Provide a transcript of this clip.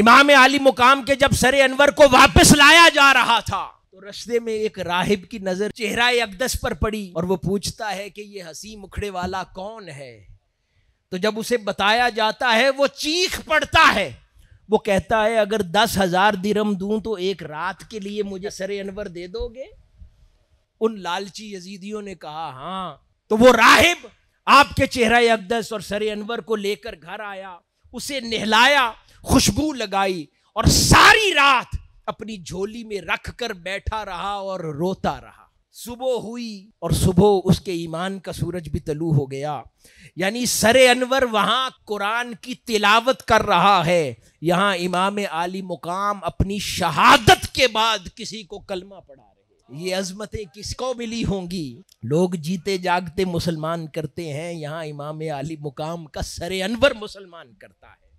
इमाम आली मुकाम के जब सरे अनवर को वापस लाया जा रहा था तो रस्ते में एक राहिब की नजर चेहरा अकदस पर पड़ी और वो पूछता है कि ये हसी मुखड़े वाला कौन है तो जब उसे बताया जाता है वो चीख पड़ता है वो कहता है अगर दस हजार दिरम दूं तो एक रात के लिए मुझे सरे अनवर दे दोगे उन लालची यजीदियों ने कहा हाँ तो वो राहिब आपके चेहरा अकदस और सरे अनवर को लेकर घर आया उसे नहलाया खुशबू लगाई और सारी रात अपनी झोली में रख कर बैठा रहा और रोता रहा सुबह हुई और सुबह उसके ईमान का सूरज भी तलू हो गया यानी सरे अनवर वहां कुरान की तिलावत कर रहा है यहाँ इमाम आली मुकाम अपनी शहादत के बाद किसी को कलमा पढ़ा रहे ये अजमतें किसको मिली होंगी लोग जीते जागते मुसलमान करते हैं यहाँ इमाम अली मुकाम का सरे अनवर मुसलमान करता है